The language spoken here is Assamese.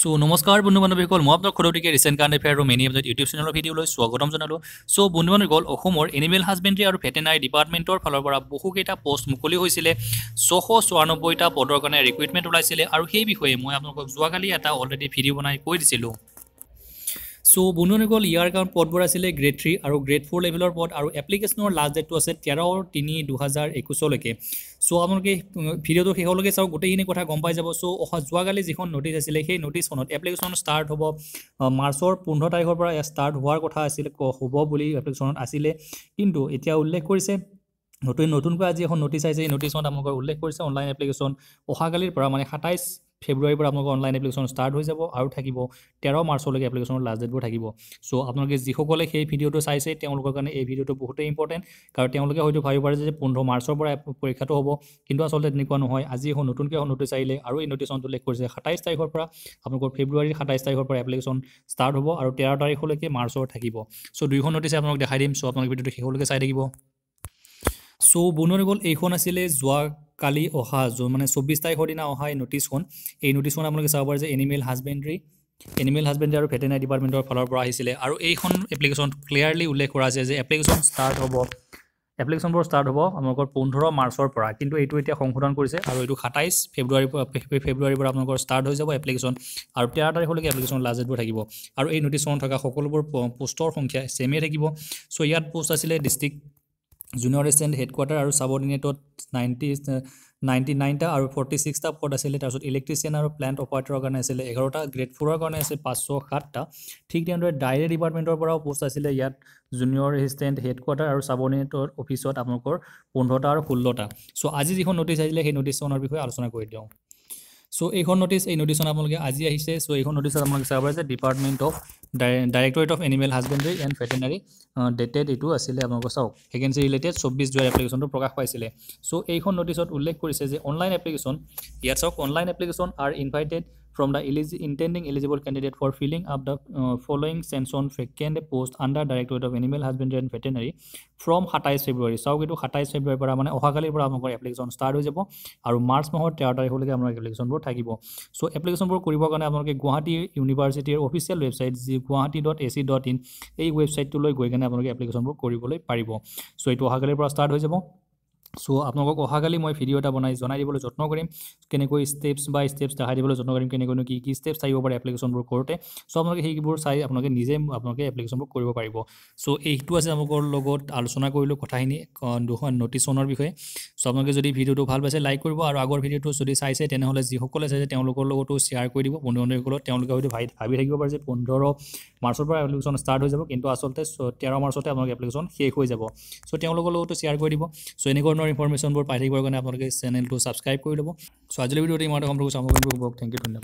চ' নমস্কাৰ বন্ধু বান্ধৱীসকল মই আপোনাক সদৌতিকে ৰিচেণ্ট কাৰণ এফেয়াৰ আৰু মেনি এপজেট ইউটিউব চেনেলৰ ভিডিঅ'লৈ স্বাগতম জনালোঁ চ' বন্ধু বান্ধৱীসকল অসমৰ এনিমেল হাজবেণ্ডৰী আৰু ভেটেনাৰী ডিপাৰ্টমেণ্টৰ ফালৰ পৰা বহুকেইটা পষ্ট মুকলি হৈছিলে ছশ চৌৰানব্বৈটা পদৰ কাৰণে ৰিকুইটমেণ্ট ওলাইছিলে আৰু সেই বিষয়ে মই আপোনালোকক যোৱাকালি এটা অলৰেডি ভিডিঅ' বনাই কৈ দিছিলোঁ চ' বন্ধুসকল ইয়াৰ কাৰণ পদবোৰ আছিলে গ্ৰেড থ্ৰী আৰু গ্ৰেড ফ'ৰ লেভেলৰ পদ আৰু এপ্লিকেশ্যনৰ লাষ্ট ডেটটো আছে তেৰ তিনি দুহেজাৰ একৈছলৈকে চ' আপোনালোকে ভিডিঅ'টোৰ শেষলৈকে চাওক গোটেইখিনি কথা গম পাই যাব চ' অহা যোৱাকালি যিখন ন'টিছ আছিলে সেই ন'টিছখনত এপ্লিকেশ্যন ষ্টাৰ্ট হ'ব মাৰ্চৰ পোন্ধৰ তাৰিখৰ পৰা ষ্টাৰ্ট হোৱাৰ কথা আছিলে হ'ব বুলি এপ্লিকেশ্যনত আছিলে কিন্তু এতিয়া উল্লেখ কৰিছে নতুন নতুনকৈ আজি এখন ন'টিছ আহিছে এই ন'টিছত আপোনালোকৰ উল্লেখ কৰিছে অনলাইন এপ্লিকেশ্যন অহাকালিৰ পৰা মানে সাতাইছ ফেব্ৰুৱাৰীৰ পৰা আপোনালোকৰ অনলাইন এপ্লিকেশ্যন ষ্টাৰ্ট হৈ যাব আৰু থাকিব তেৰ মাৰ্চলৈকে এপ্লিকেশ্যনৰ লাষ্ট ডেটবোৰ থাকিব চ' আপোনালোকে যিসকলে সেই ভিডিঅ'টো চাইছে তেওঁলোকৰ কাৰণে এই ভিডিঅ'টো বহুতেই ইম্পৰ্টেণ্ট কাৰণ তেওঁলোকে হয়তো ভাবিব পাৰে যে পোন্ধৰ মাৰ্চৰ পৰা পৰীক্ষাটো হ'ব কিন্তু আচলতে তেনেকুৱা নহয় আজি এখন নতুনকৈ এখন নটিচ আহিলে আৰু এই নটিচনটো লেখ কৰিছে সাতাইছ তাৰিখৰ পৰা আপোনালোকৰ ফেব্ৰুৱাৰীৰ সাতাইছ তাৰিখৰ পৰা এপ্লিকেশ্যন ষ্টাৰ্ট হ'ব আৰু তেৰ তাৰিখলৈকে মাৰ্চৰ থাকিব চ' দুইখন নটিচে আপোনালোক দেখাই দিম চ' আপোনালোকে ভিডিঅ'টো শেষলৈকে চাই থাকিব চ' বনোৱাৰ গ'ল এইখন আছিলে যোৱা কালি অহা য'ত মানে চৌব্বিছ তাৰিখৰ দিনা অহা এই নটিছখন এই নটিছখন আপোনালোকে চাব পাৰে যে এনিমেল হাজবেণ্ডৰী এনিমেল হাজবেণ্ডৰী আৰু ভেটেনাৰী ডিপাৰ্টমেণ্টৰ ফালৰ পৰা আহিছিলে আৰু এইখন এপ্লিকেশ্যন ক্লিয়াৰলি উল্লেখ কৰা আছে যে এপ্লিকেশ্যন ষ্টাৰ্ট হ'ব এপ্লিকেশ্যনবোৰ ষ্টাৰ্ট হ'ব আপোনালোকৰ পোন্ধৰ মাৰ্চৰ পৰা কিন্তু এইটো এতিয়া সংশোধন কৰিছে আৰু এইটো সাতাইছ ফেব্ৰুৱাৰীৰ পৰা ফেব্ৰুৱাৰীৰ পৰা আপোনালোকৰ ষ্টাৰ্ট হৈ যাব এপ্লিকেশ্যন আৰু তেৰ তাৰিখলৈকে এপ্লিকেশ্যন লাষ্ট ডেটবোৰ থাকিব আৰু এই নটিছখনত থকা সকলোবোৰ পোষ্টৰ সংখ্যা চেমেই থাকিব চ' ইয়াত পোষ্ট আছিলে ডিষ্ট্ৰিক্ট জুনিয়ৰ এচিডেণ্ট হেডকোৱাৰ্টাৰ আৰু ছাবৰ্ডিনেটত নাইণ্টি নাইণ্টি নাইনটা আৰু ফৰ্টি ছিক্সটা পদ আছিলে তাৰপিছত ইলেক্ট্ৰিচিয়ান আৰু প্লেণ্ট অপাৰেটৰৰ কাৰণে আছিলে এঘাৰটা গ্ৰেড ফ'ৰৰ কাৰণে আছিলে পাঁচশ সাতটা ঠিক তেনেদৰে ডাইৰী ডিপাৰ্টমেণ্টৰ পৰাও পষ্ট আছিলে ইয়াত জুনিয়ৰ এচিষ্টেণ্ট হেডকোৱাৰ্টাৰ আৰু ছাবৰ্ডিনেটৰ অফিচত আপোনালোকৰ পোন্ধৰটা আৰু ষোল্লটা চ' আজি যিখন নটিছ আহিছিলে সেই নটিছখনৰ বিষয়ে আলোচনা কৰি দিওঁ চ' এইখন নটিচ এই নটিচখন আপোনালোকে আজি আহিছে চ' এইখন নটিচত আপোনালোকে চাব পাৰে যে department of directorate of animal husbandry and veterinary dated এইটো আছিলে আপোনালোকে চাওক ভেকেঞ্চি ৰিলেটেড চৌব্বিছ দুৱাৰ এপ্লিকেশ্যনটো প্ৰকাশ পাইছিলে চ' এইখন নটিচত উল্লেখ কৰিছে যে অনলাইন এপ্লিকেশ্যন ইয়াত চাওক online application are invited from the eligi intending eligible candidate for filling up the uh, following sense on vacant post under directorate of animal husbandry and veterinary from 27 february so it is 27 february para mane ohagali para amokor application start hoy jabo aru march mahor 13 tarikh holike amra application bor thakibo so application bor koribo karone apnake guwahati university er official website ji guwahati.ac.in ei website to loi goi gane apnake application bor koribole paribo so it ohagali para start hoy jabo চ' আপোনালোকক অহাকালি মই ভিডিঅ' এটা বনাই জনাই দিবলৈ যত্ন কৰিম কেনেকৈ ষ্টেপছ বাই ষ্টেপছ দেখাই দিবলৈ যত্ন কৰিম কেনেকৈনো কি কি ষ্টেপছ চাইব পাৰে এপ্লিকেশ্যনবোৰ কৰোঁতে চ' আপোনালোকে সেইবোৰ চাই আপোনালোকে নিজে আপোনালোকে এপ্লিকেশ্যনবোৰ কৰিব পাৰিব চ' এইটো আছে আপোনালোকৰ লগত আলোচনা কৰিলোঁ কথাখিনি দুখন নটিচনৰ বিষয়ে চ' আপোনালোকে যদি ভিডিঅ'টো ভাল পাইছে লাইক কৰিব আৰু আগৰ ভিডিঅ'টো যদি চাইছে তেনেহ'লে যিসকলে চাইছে তেওঁলোকৰ লগতো শ্বেয়াৰ কৰি দিব বন্ধু বান্ধৱীসকলক তেওঁলোকে হয়তো ভাবি ভাবি থাকিব পাৰে যে পোন্ধৰ মাৰ্চৰ পৰা এপ্লিকেশ্যন ষ্টাৰ্ট হৈ যাব কিন্তু আচলতে তেৰ মাৰ্চতে আপোনালোকে এপ্লিকেশ্যন শেষ হৈ যাব চ' তেওঁলোকৰ লগতো শ্বেয়াৰ কৰি দিব চ' এনেকুৱা ধৰণৰ ইনফৰমেশ্যনবোৰ পাই থাকিবৰ কাৰণে আপোনালোকে চেনেলটো ছাবস্ক্ৰাইব কৰি ল'ব চ' আজিলৈ ভিডিঅ'টো ইমানতে সম্পৰ্ক চাব থেংক ইউ ধন্যবাদ